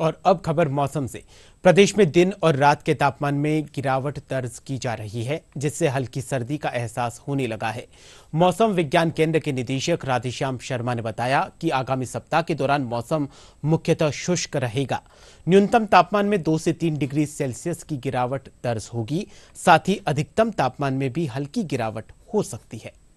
और अब खबर मौसम से प्रदेश में दिन और रात के तापमान में गिरावट दर्ज की जा रही है जिससे हल्की सर्दी का एहसास होने लगा है मौसम विज्ञान केंद्र के निदेशक राधेश्याम शर्मा ने बताया कि आगामी सप्ताह के दौरान मौसम मुख्यतः शुष्क रहेगा न्यूनतम तापमान में दो से तीन डिग्री सेल्सियस की गिरावट दर्ज होगी साथ ही अधिकतम तापमान में भी हल्की गिरावट हो सकती है